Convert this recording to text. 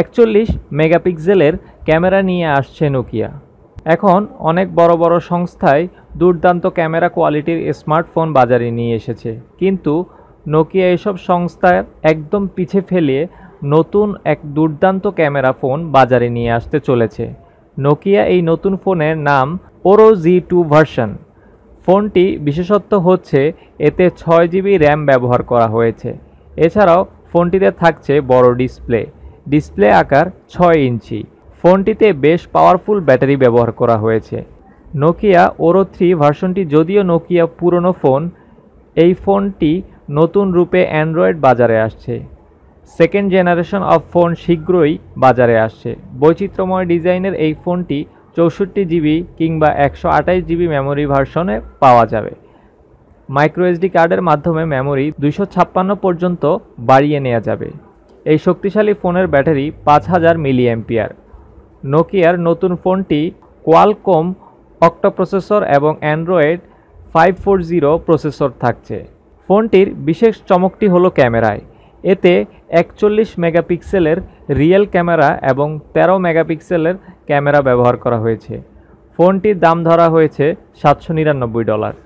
একচল্লিশ মেগাপিক্সেলের ক্যামেরা নিয়ে আসছে নোকিয়া এখন অনেক বড় বড় সংস্থায় দুর্দান্ত ক্যামেরা কোয়ালিটির স্মার্টফোন বাজারে নিয়ে এসেছে কিন্তু নোকিয়া এসব সংস্থার একদম পিছে ফেলে নতুন এক দুর্দান্ত ক্যামেরা ফোন বাজারে নিয়ে আসতে চলেছে নোকিয়া এই নতুন ফোনের নাম ওরো জি টু ভার্সন ফোনটি বিশেষত্ব হচ্ছে এতে ছয় জিবি র্যাম ব্যবহার করা হয়েছে এছাড়াও ফোনটিতে থাকছে বড় ডিসপ্লে ডিসপ্লে আকার ছয় ইঞ্চি ফোনটিতে বেশ পাওয়ারফুল ব্যাটারি ব্যবহার করা হয়েছে নোকিয়া ওরো থ্রি ভার্সনটি যদিও নোকিয়া পুরনো ফোন এই ফোনটি নতুন রূপে অ্যান্ড্রয়েড বাজারে আসছে সেকেন্ড জেনারেশন অফ ফোন শীঘ্রই বাজারে আসছে বৈচিত্র্যময় ডিজাইনের এই ফোনটি চৌষট্টি জিবি কিংবা একশো আটাইশ জিবি মেমোরি ভার্সনে পাওয়া যাবে মাইক্রোএসডি কার্ডের মাধ্যমে মেমোরি দুশো ছাপ্পান্ন পর্যন্ত বাড়িয়ে নেওয়া যাবে এই শক্তিশালী ফোনের ব্যাটারি পাঁচ হাজার মিলি অ্যাম্পিয়ার নোকিয়ার নতুন ফোনটি কোয়ালকম অক্টোপ্রসেসর প্রসেসর এবং Android five four zero processor থাকছে ফোনটির বিশেষ চমকটি হলো ক্যামেরায় এতে একচল্লিশ মেগাপিক্সেলের রিয়েল ক্যামেরা এবং ১৩ মেগাপিক্সেলের ক্যামেরা ব্যবহার করা হয়েছে ফোনটির দাম ধরা হয়েছে সাতশো নিরানব্বই ডলার